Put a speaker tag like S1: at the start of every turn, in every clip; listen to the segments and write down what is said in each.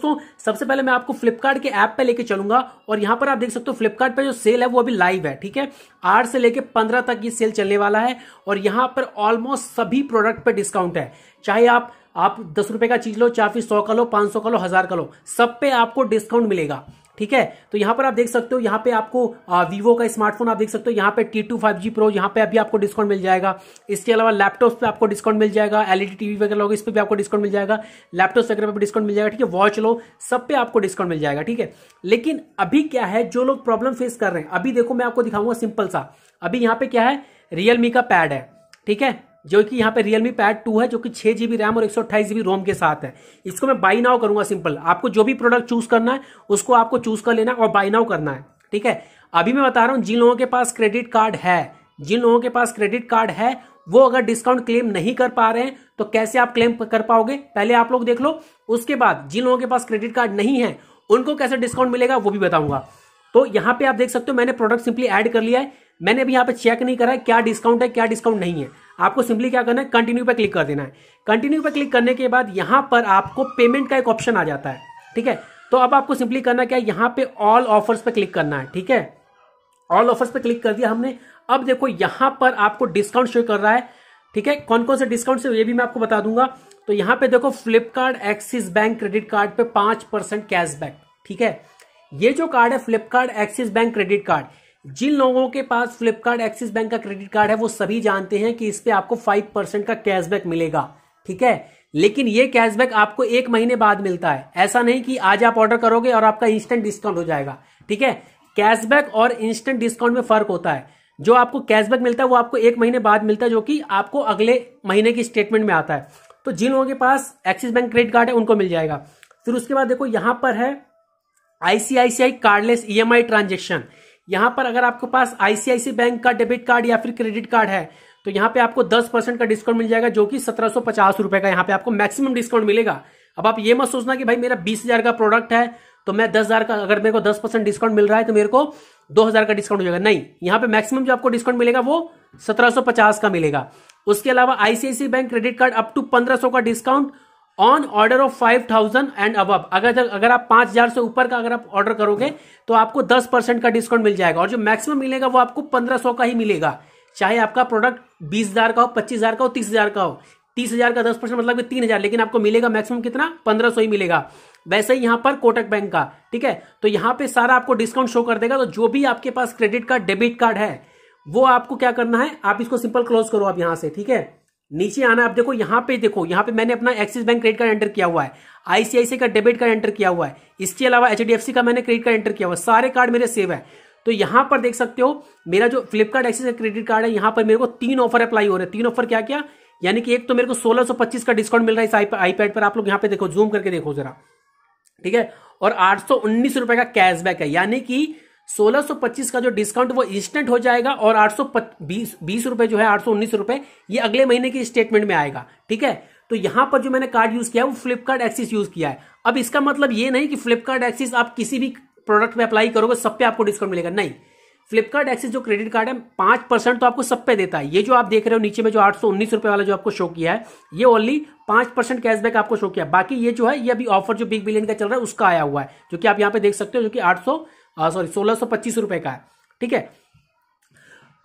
S1: दोस्तों सबसे पहले मैं आपको फ्लिपकार्ट के ऐप पे लेके चलूंगा और यहां पर आप देख सकते हो फ्लिपकार्ट पे जो सेल है वो अभी लाइव है ठीक है आठ से लेके पंद्रह तक ये सेल चलने वाला है और यहां पर ऑलमोस्ट सभी प्रोडक्ट पे डिस्काउंट है चाहे आप आप दस रुपए का चीज लो चाहे सौ का लो पांच सौ का लो हजार का लो सब पे आपको डिस्काउंट मिलेगा ठीक है तो यहां पर आप देख सकते हो यहां पे आपको वीवो का स्मार्टफोन आप देख सकते हो यहां पे T two five G pro यहां पे अभी आपको डिस्काउंट मिल जाएगा इसके अलावा लैपटॉप पे आपको डिस्काउंट मिल जाएगा एलईडी टीवी e वगैरह लोग इस पर भी आपको डिस्काउंट मिल जाएगा लैपटॉप वगैरह पर डिस्काउंट मिल जाएगा ठीक है वॉच लो सब पे आपको डिस्काउंट मिल जाएगा ठीक है लेकिन अभी क्या है जो लोग प्रॉब्लम फेस कर रहे हैं अभी देखो मैं आपको दिखाऊंगा सिंपल सा अभी यहां पर क्या है रियलमी का पैड है ठीक है जो कि यहाँ पे Realme Pad 2 है जो कि छह जीबी रैम और एक सौ रोम के साथ है इसको मैं बाई नाउ करूंगा सिंपल आपको जो भी प्रोडक्ट चूज करना है उसको आपको चूज कर लेना है और बाई नाउ करना है ठीक है अभी मैं बता रहा हूँ जिन लोगों के पास क्रेडिट कार्ड है जिन लोगों के पास क्रेडिट कार्ड है वो अगर डिस्काउंट क्लेम नहीं कर पा रहे हैं तो कैसे आप क्लेम कर पाओगे पहले आप लोग देख लो उसके बाद जिन लोगों के पास क्रेडिट कार्ड नहीं है उनको कैसे डिस्काउंट मिलेगा वो भी बताऊंगा तो यहाँ पे आप देख सकते हो मैंने प्रोडक्ट सिंपली एड कर लिया है मैंने अभी यहाँ पे चेक नहीं करा है क्या डिस्काउंट है क्या डिस्काउंट नहीं है आपको सिंपली क्या करना है कंटिन्यू पर क्लिक कर देना है कंटिन्यू पर क्लिक करने के बाद यहाँ पर आपको पेमेंट का एक ऑप्शन आ जाता है ठीक है तो अब आपको सिंपली करना क्या है यहाँ पे ऑल ऑफर्स पर क्लिक करना है ठीक है ऑल ऑफर्स पे क्लिक कर दिया हमने अब देखो यहाँ पर आपको डिस्काउंट शो कर रहा है ठीक है कौन कौन से डिस्काउंट से ये भी मैं आपको बता दूंगा तो यहाँ पे देखो Flipkart Axis bank credit card पे पांच परसेंट कैशबैक ठीक है ये जो कार्ड है Flipkart Axis bank credit card जिन लोगों के पास फ्लिपकार्ट एक्सिस बैंक का क्रेडिट कार्ड है वो सभी जानते हैं कि इस पर आपको फाइव परसेंट का कैशबैक मिलेगा ठीक है लेकिन ये कैशबैक आपको एक महीने बाद मिलता है ऐसा नहीं कि आज आप ऑर्डर करोगे और आपका इंस्टेंट डिस्काउंट हो जाएगा ठीक है कैशबैक और इंस्टेंट डिस्काउंट में फर्क होता है जो आपको कैशबैक मिलता है वो आपको एक महीने बाद मिलता है जो कि आपको अगले महीने की स्टेटमेंट में आता है तो जिन लोगों के पास एक्सिस बैंक क्रेडिट कार्ड है उनको मिल जाएगा फिर उसके बाद देखो यहां पर है आईसीआईसीआई कार्डलेस ईएमआई ट्रांजेक्शन यहां पर अगर आपके पास आईसीआईसी बैंक का डेबिट कार्ड या फिर क्रेडिट कार्ड है तो यहाँ पे आपको 10 परसेंट का डिस्काउंट मिल जाएगा जो कि सत्रह सौ पचास रुपए का यहाँ पे आपको मैक्सिमम डिस्काउंट मिलेगा अब आप ये मत सोचना कि भाई मेरा बीस हजार का प्रोडक्ट है तो मैं दस हजार का अगर मेरे को दस परसेंट डिस्काउंट मिल रहा है तो मेरे को दो हजार का डिस्काउंट हो जाएगा नहीं यहाँ पे मैक्सिमम जो आपको डिस्काउंट मिलेगा वो सत्रह सौ पचास का मिलेगा उसके अलावा ICICI bank credit card up to पंद्रह सौ का discount on order of five thousand and अब अगर अगर आप पांच हजार से ऊपर का अगर आप ऑर्डर करोगे तो आपको दस परसेंट का डिस्काउंट मिल जाएगा और जो मैक्सिमम मिलेगा वो आपको पंद्रह सौ का ही मिलेगा चाहे आपका प्रोडक्ट बीस हजार का हो पच्चीस हजार का हो तीस हजार का हो तीस हजार का दस परसेंट मतलब तीन हजार लेकिन आपको मिलेगा मैक्सिमम कितना पंद्रह सौ ही मिलेगा वैसे ही यहाँ पर कोटक बैंक का ठीक है तो यहाँ पे सारा आपको डिस्काउंट शो कर देगा तो जो भी आपके पास क्रेडिट कार्ड डेबिट कार्ड है वो आपको क्या करना है आप इसको सिंपल क्लोज करो आप यहां से ठीक है नीचे आना आप देखो यहाँ पे देखो यहाँ पे मैंने अपना Axis bank credit card enter किया हुआ है आईसीआईसी का डेबिट कार्ड एंटर किया हुआ है इसके अलावा एच का मैंने क्रेडिट कार्ड एंटर किया हुआ है सारे कार्ड मेरे सेव है तो यहां पर देख सकते हो मेरा जो फ्लिपकार्ट एक्सिस का क्रेडिट कार्ड है यहां पर मेरे को तीन ऑफर अप्लाई हो रहे हैं तीन ऑफर क्या क्या यानी कि एक तो मेरे को सोलह का डिस्काउंट मिल रहा है इस आईपैड पर आप लोग यहाँ पे देखो जूम करके देखो जरा ठीक है और आठ सौ उन्नीस रुपए का कैशबैक है यानी कि 1625 का जो डिस्काउंट वो इंस्टेंट हो जाएगा और आठ सौ बीस रुपए जो है आठ सौ उन्नीस रुपए ये अगले महीने की स्टेटमेंट में आएगा ठीक है तो यहां पर जो मैंने कार्ड यूज किया है वो फ्लिपकार्ट एक्सिस यूज किया है अब इसका मतलब ये नहीं कि फ्लिपकार्ट एक्सिस आप किसी भी प्रोडक्ट में अप्लाई करोगे सब पे आपको डिस्काउंट मिलेगा नहीं फ्लिपकार्ट एक्सिस जो क्रेडिट कार्ड है पांच परसेंट तो आपको सब पे देता है ये जो आप देख रहे हो नीचे में जो आठ सौ उन्नीस रुपए वाला जो आपको शो किया है ये ओनली पांच परसेंट कैशबैक आपको शो किया बाकी ये जो है ये अभी ऑफर जो बिग बिलियन का चल रहा है उसका आया हुआ है जो कि आप यहाँ पे देख सकते हो जो कि आठ सौ सॉरी सोलह सौ पच्चीस रुपए का है ठीक है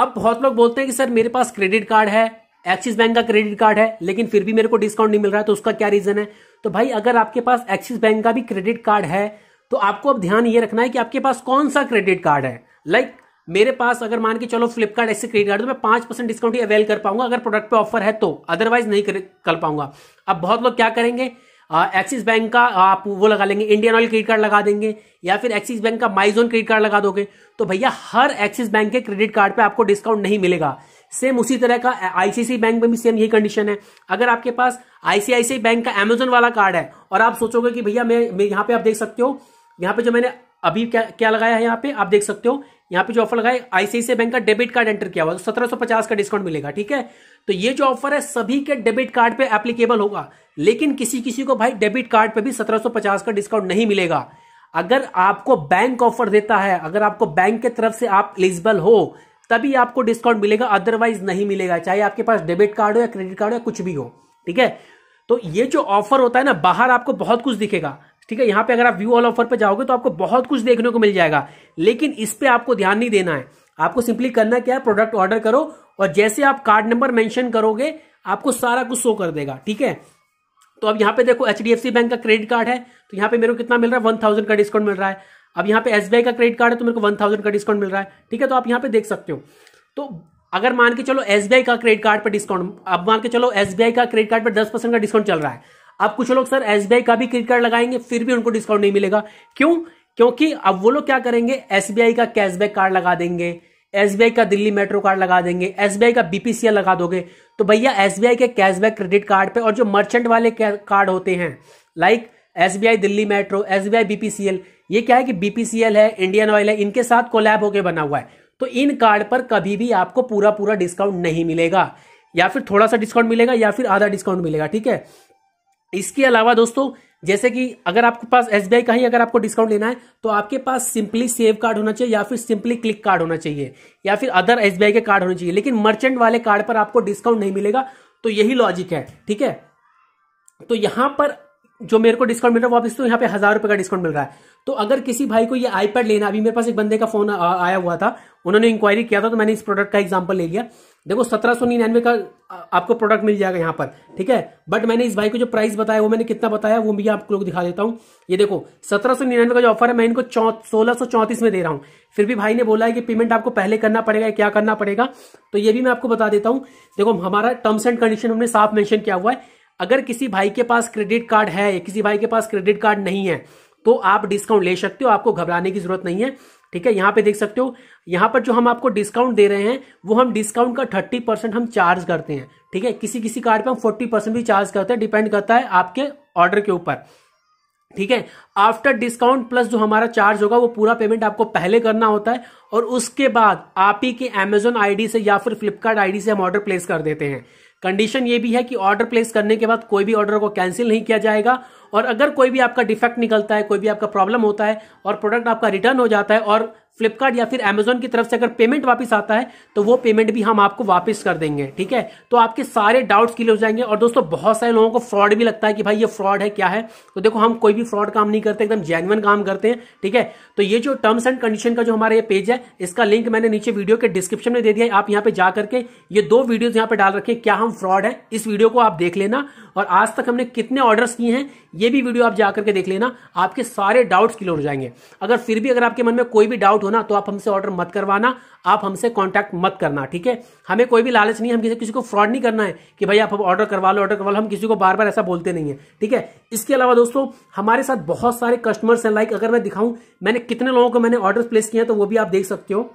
S1: अब बहुत लोग बोलते हैं कि सर मेरे पास क्रेडिट कार्ड है एक्सिस बैंक का क्रेडिट कार्ड है लेकिन फिर भी मेरे को डिस्काउंट नहीं मिल रहा है तो उसका क्या रीजन है तो भाई अगर आपके पास एक्सिस बैंक का भी क्रेडिट कार्ड है तो आपको अब ध्यान ये रखना है कि आपके पास कौन सा क्रेडिट कार्ड है लाइक like, मेरे पास अगर मान के चलो फ्लिपकार्ट ऐसे क्रेडिट कार्ड तो मैं पांच परसेंट डिस्काउंट ही अवेल कर पाऊंगा अगर प्रोडक्ट पे ऑफर है तो अदरवाइज नहीं कर पाऊंगा अब बहुत लोग क्या करेंगे एक्सिस बैंक का आप वो लगा लेंगे इंडियन ऑयल क्रेडिट कार्ड लगा देंगे या फिर एक्सिस बैंक का माइजोन क्रेडिट कार्ड लगा दोगे तो भैया हर एक्सिस बैंक के क्रेडिट कार्ड पे आपको डिस्काउंट नहीं मिलेगा सेम उसी तरह का आईसीआईसी बैंक में भी सेम यही कंडीशन है अगर आपके पास आईसीआईसी बैंक का एमेजोन वाला कार्ड है और आप सोचोगे कि भैया मैं, मैं यहाँ पे आप देख सकते हो यहाँ पे जो मैंने अभी क्या क्या लगाया है यहाँ पे आप देख सकते हो यहां पे जो ऑफर लगाए आईसीआईसी बैंक का डेबिट कार्ड एंटर किया हुआ तो सत्रह पचास का डिस्काउंट मिलेगा ठीक है तो ये जो ऑफर है सभी के डेबिट कार्ड पे एप्लीकेबल होगा लेकिन किसी किसी को भाई डेबिट कार्ड पे भी सत्रह पचास का डिस्काउंट नहीं मिलेगा अगर आपको बैंक ऑफर देता है अगर आपको बैंक के तरफ से आप एलिजिबल हो तभी आपको डिस्काउंट मिलेगा अदरवाइज नहीं मिलेगा चाहे आपके पास डेबिट कार्ड हो या क्रेडिट कार्ड हो या कुछ भी हो ठीक है तो ये जो ऑफर होता है ना बाहर आपको बहुत कुछ दिखेगा ठीक है यहाँ पे अगर आप व्यू ऑल ऑफर पे जाओगे तो आपको बहुत कुछ देखने को मिल जाएगा लेकिन इस पे आपको ध्यान नहीं देना है आपको सिंपली करना क्या है प्रोडक्ट ऑर्डर करो और जैसे आप कार्ड नंबर मेंशन करोगे आपको सारा कुछ शो कर देगा ठीक है तो अब यहाँ पे देखो एच बैंक का क्रेडिट कार्ड है तो यहाँ पे मेरे को कितना मिल रहा है वन थाउजेंड का डिस्काउंट मिल रहा है अब यहाँ पे एस का क्रेडिट कार्ड है तो मेरे को वन का डिस्काउंट मिल रहा है ठीक है तो आप यहाँ पे देख सकते हो तो अगर मान के चलो एस का क्रेडिट कार्ड पर डिस्काउंट अब मान के चलो एस का क्रेडिट कार्ड पर दस परसेंट का डिस्काउंट चल रहा है अब कुछ लोग सर एस का भी क्रेडिट कार्ड लगाएंगे फिर भी उनको डिस्काउंट नहीं मिलेगा क्यों क्योंकि अब वो लोग क्या करेंगे एस का कैशबैक कार्ड लगा देंगे एसबीआई का दिल्ली मेट्रो कार्ड लगा देंगे एसबीआई का बीपीसीएल लगा दोगे तो भैया एसबीआई के कैशबैक क्रेडिट कार्ड पे और जो मर्चेंट वाले कार्ड होते हैं like SBI Delhi metro SBI BPCL ये क्या है कि बीपीसीएल है इंडियन ऑयल है इनके साथ कोलैब होकर बना हुआ है तो इन कार्ड पर कभी भी आपको पूरा पूरा डिस्काउंट नहीं मिलेगा या फिर थोड़ा सा डिस्काउंट मिलेगा या फिर आधा डिस्काउंट मिलेगा ठीक है इसके अलावा दोस्तों जैसे कि अगर आपके पास एस का ही अगर आपको डिस्काउंट लेना है तो आपके पास सिंपली सेव कार्ड होना चाहिए या फिर सिंपली क्लिक कार्ड होना चाहिए या फिर अदर एस के कार्ड होने चाहिए लेकिन मर्चेंट वाले कार्ड पर आपको डिस्काउंट नहीं मिलेगा तो यही लॉजिक है ठीक है तो यहां पर जो मेरे को डिस्काउंट मिल रहा है वापस तो यहाँ पे हज़ार रुपए का डिस्काउंट मिल रहा है तो अगर किसी भाई को ये आईपैड लेना अभी मेरे पास एक बंदे का फोन आया हुआ था उन्होंने इंक्वायरी किया था तो मैंने इस प्रोडक्ट का एग्जांपल ले लिया देखो सत्रह सौ निन्यानवे का आपको प्रोडक्ट मिल जाएगा यहाँ पर ठीक है बट मैंने इस भाई को जो प्राइस बताया वो मैंने कितना बताया वो भी आप लोग दिखा देता हूँ ये देखो सत्रह निन्यानवे का जो ऑफर है मैं इनको सोलह सौ में दे रहा हूँ फिर भी भाई ने बोला है कि पेमेंट आपको पहले करना पड़ेगा क्या करना पड़ेगा तो ये भी मैं आपको बता देता हूँ देखो हमारा टर्म्स एंड कंडीशन हमने साफ मैंशन किया हुआ है अगर किसी भाई के पास क्रेडिट कार्ड है या किसी भाई के पास क्रेडिट कार्ड नहीं है तो आप डिस्काउंट ले सकते हो आपको घबराने की जरूरत नहीं है ठीक है यहां पे देख सकते हो यहां पर जो हम आपको डिस्काउंट दे रहे हैं वो हम डिस्काउंट का थर्टी परसेंट हम चार्ज करते हैं ठीक है किसी किसी कार्ड पे हम फोर्टी परसेंट भी चार्ज करते हैं डिपेंड करता है आपके ऑर्डर के ऊपर ठीक है आफ्टर डिस्काउंट प्लस जो हमारा चार्ज होगा वो पूरा पेमेंट आपको पहले करना होता है और उसके बाद आप ही के अमेजोन आईडी से या फिर फ्लिपकार्ट आईडी से हम ऑर्डर प्लेस कर देते हैं कंडीशन ये भी है कि ऑर्डर प्लेस करने के बाद कोई भी ऑर्डर को कैंसिल नहीं किया जाएगा और अगर कोई भी आपका डिफेक्ट निकलता है कोई भी आपका प्रॉब्लम होता है और प्रोडक्ट आपका रिटर्न हो जाता है और फ्लिपकार्ट या फिर अमेजोन की तरफ से अगर पेमेंट वापस आता है तो वो पेमेंट भी हम आपको वापस कर देंगे ठीक है तो आपके सारे डाउट्स क्लियर हो जाएंगे और दोस्तों बहुत सारे लोगों को फ्रॉड भी लगता है कि भाई ये फ्रॉड है क्या है तो देखो हम कोई भी फ्रॉड काम नहीं करते एकदम जेन्युन काम करते हैं ठीक है तो ये जो टर्म्स एंड कंडीशन का जो हमारा ये पेज है इसका लिंक मैंने नीचे वीडियो के डिस्क्रिप्शन में दे दिया है आप यहाँ पे जाकर के ये दो वीडियो यहाँ पे डाल रखे क्या हम फ्रॉड है इस वीडियो को आप देख लेना और आज तक हमने कितने ऑर्डर्स किए हैं ये भी वीडियो आप जाकर के देख लेना आपके सारे डाउट्स क्लियर हो जाएंगे अगर फिर भी अगर आपके मन में कोई भी डाउट हो ना तो आप हमसे ऑर्डर मत करवाना आप हमसे कॉन्टैक्ट मत करना ठीक है हमें कोई भी लालच नहीं हम किसी किसी को फ्रॉड नहीं करना है कि भाई आप ऑर्डर करवा लो ऑर्डर करवा लो हम किसी को बार बार ऐसा बोलते नहीं है ठीक है इसके अलावा दोस्तों हमारे साथ बहुत सारे कस्टमर्स हैं लाइक अगर मैं दिखाऊं मैंने कितने लोगों को मैंने ऑर्डर प्लेस किया तो वो भी आप देख सकते हो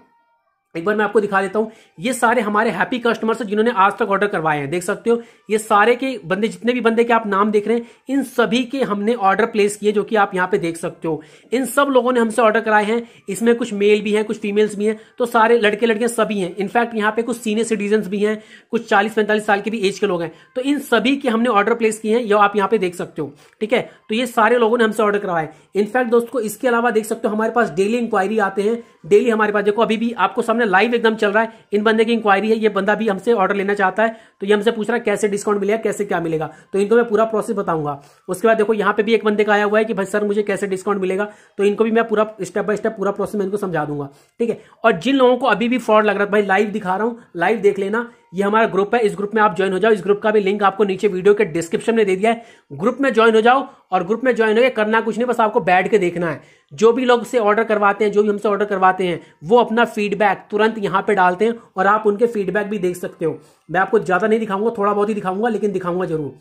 S1: एक बार मैं आपको दिखा देता हूँ ये सारे हमारे हैप्पी कस्टमर्स हैं जिन्होंने आज तक ऑर्डर करवाए हैं देख सकते हो ये सारे के बंदे जितने भी बंदे के आप नाम देख रहे हैं इन सभी के हमने ऑर्डर प्लेस किए जो कि आप यहाँ पे देख सकते हो इन सब लोगों ने हमसे ऑर्डर कराए हैं इसमें कुछ मेल भी हैं कुछ फीमेल्स भी हैं तो सारे लड़के लड़कियां सभी हैं इनफैक्ट यहाँ पे कुछ सीनियर सिटीजन भी हैं कुछ चालीस पैंतालीस साल के भी एज के लोग हैं तो इन सभी के हमने ऑर्डर प्लेस किए हैं ये आप यहाँ पे देख सकते हो ठीक है तो ये सारे लोगों ने हमसे ऑर्डर करवाए इनफैक्ट दोस्तों इसके अलावा देख सकते हो हमारे पास डेली इंक्वायरी आते हैं डेली हमारे पास देखो अभी भी आपको सामने लाइव एकदम चल रहा है इन बंदे की इंक्वायरी है ये बंदा भी हमसे ऑर्डर लेना चाहता है तो ये हमसे पूछ रहा है कैसे डिस्काउंट मिलेगा कैसे क्या मिलेगा तो इनको मैं पूरा प्रोसेस बताऊंगा उसके बाद देखो यहाँ पे भी एक बंदे का आया हुआ है कि भाई सर मुझे कैसे डिस्काउंट मिलेगा तो इनको भी मैं पूरा स्टेप बाय स्टेप पूरा प्रोसेस मैं इनको समझा दूंगा ठीक है और जिन लोगों को अभी भी फ्रॉड लग रहा है भाई लाइव दिखा रहा हूँ लाइव देख लेना ये हमारा ग्रुप है इस ग्रुप में आप ज्वाइन हो जाओ इस ग्रुप का भी लिंक आपको नीचे वीडियो के डिस्क्रिप्शन में दे दिया है ग्रुप में ज्वाइन हो जाओ और ग्रुप में ज्वाइन होकर करना कुछ नहीं बस आपको बैठ के देखना है जो भी लोग से ऑर्डर करवाते हैं जो भी हमसे ऑर्डर करवाते हैं वो अपना फीडबैक तुरंत यहाँ पे डालते हैं और आप उनके फीडबैक भी देख सकते हो मैं आपको ज़्यादा नहीं दिखाऊंगा थोड़ा बहुत ही दिखाऊंगा लेकिन दिखाऊंगा जरूर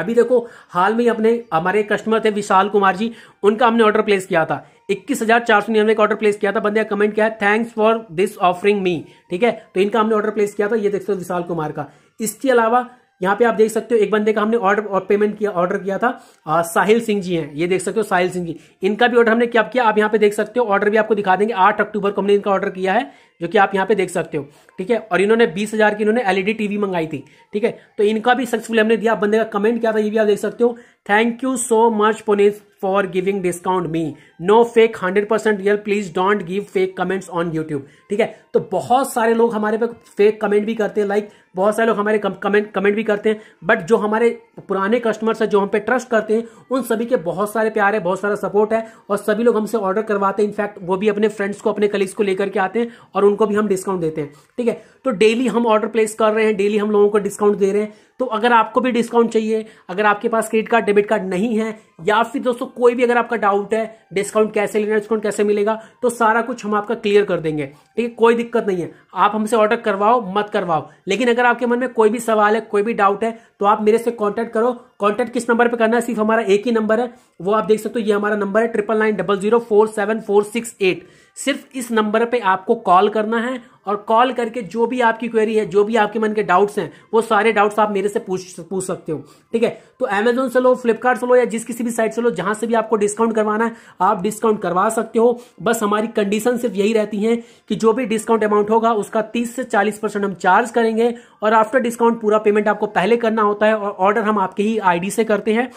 S1: अभी देखो हाल में अपने हमारे कस्टमर थे विशाल कुमार जी उनका हमने ऑर्डर प्लेस किया था इक्कीस हजार चार सौ निन्यानवे का ऑर्डर प्लेस किया था बंदे का कमेंट किया है thanks for this offering me ठीक है तो इनका हमने ऑर्डर प्लेस किया था ये देख सकते हो विशाल कुमार का इसके अलावा यहाँ पे आप देख सकते हो एक बंदे का हमने ऑर्डर और पेमेंट किया ऑर्डर किया था आ, साहिल सिंह जी हैं ये देख सकते हो साहिल सिंह जी इनका भी ऑर्डर हमने क्या किया आप यहाँ पे देख सकते हो ऑर्डर भी आपको दिखा देंगे आठ अक्टूबर को हमने इनका ऑर्डर किया है जो कि आप यहाँ पे देख सकते हो ठीक है और इन्होंने बीस हजार की इन्होंने एलईडी टीवी e मंगाई थी ठीक है तो इनका भी सक्सेसफुल हमने दिया बंदे का कमेंट क्या था ये भी आप देख सकते हो thank you so much Puneet for giving discount me no fake hundred percent real please don't give fake comments on YouTube ठीक है तो बहुत सारे लोग हमारे पे फेक कमेंट भी करते हैं लाइक like, बहुत सारे लोग हमारे कमेंट कमेंट भी करते हैं बट जो हमारे पुराने कस्टमर्स हैं जो हम पे ट्रस्ट करते हैं उन सभी के बहुत सारे प्यार है बहुत सारा सपोर्ट है और सभी लोग हमसे ऑर्डर करवाते हैं इनफैक्ट वो भी अपने फ्रेंड्स को अपने कलीग्स को लेकर के आते हैं और और उनको भी हम डिस्काउंट देते हैं ठीक है तो डेली हम ऑर्डर प्लेस कर रहे हैं डेली हम लोगों को डिस्काउंट दे रहे हैं तो अगर आपको भी डिस्काउंट चाहिए अगर आपके पास क्रेडिट कार्ड डेबिट कार्ड नहीं है या फिर दोस्तों कोई भी अगर आपका डाउट है डिस्काउंट कैसे लेना डिस्काउंट कैसे मिलेगा तो सारा कुछ हम आपका क्लियर कर देंगे ठीक है कोई दिक्कत नहीं है आप हमसे ऑर्डर करवाओ मत करवाओ लेकिन अगर आपके मन में कोई भी सवाल है कोई भी डाउट है तो आप मेरे से कॉन्टैक्ट करो कॉन्टैक्ट किस नंबर पर करना है सिर्फ हमारा एक ही नंबर है वो आप देख सकते हो ये हमारा नंबर है triple nine double zero four seven four six eight सिर्फ इस नंबर पर आपको कॉल करना है और कॉल करके जो भी आपकी क्वेरी है जो भी आपके मन के डाउट्स हैं वो सारे डाउट्स आप मेरे से पूछ पूछ सकते हो ठीक है तो अमेजोन से लो फ्लिपकार्ट से लो या जिस किसी भी साइट से लो जहां से भी आपको डिस्काउंट करवाना है आप डिस्काउंट करवा सकते हो बस हमारी कंडीशन सिर्फ यही रहती है कि जो भी डिस्काउंट अमाउंट होगा उसका तीस से चालीस हम चार्ज करेंगे और आफ्टर डिस्काउंट पूरा पेमेंट आपको पहले करना होता है और ऑर्डर हम आपके ही आईडी से करते हैं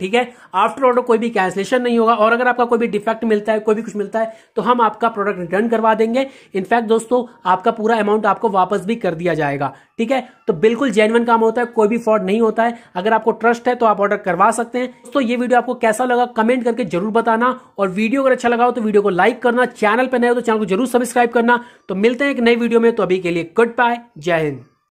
S1: ठीक है आफ्टर ऑर्डर कोई भी कैंसलेशन नहीं होगा और अगर आपका कोई भी डिफेक्ट मिलता है कोई भी कुछ मिलता है तो हम आपका प्रोडक्ट रिटर्न करवा देंगे इनफैक्ट दोस्तों आपका पूरा अमाउंट आपको वापस भी कर दिया जाएगा ठीक है तो बिल्कुल जेनवन काम होता है कोई भी फ्रॉड नहीं होता है अगर आपको ट्रस्ट है तो आप ऑर्डर करवा सकते हैं दोस्तों ये वीडियो आपको कैसा लगा कमेंट करके जरूर बताना और वीडियो अगर अच्छा लगा हो तो वीडियो को लाइक करना चैनल पर नए हो तो चैनल को जरूर सब्सक्राइब करना तो मिलते हैं एक नई वीडियो में तो अभी के लिए गुड बाय जय हिंद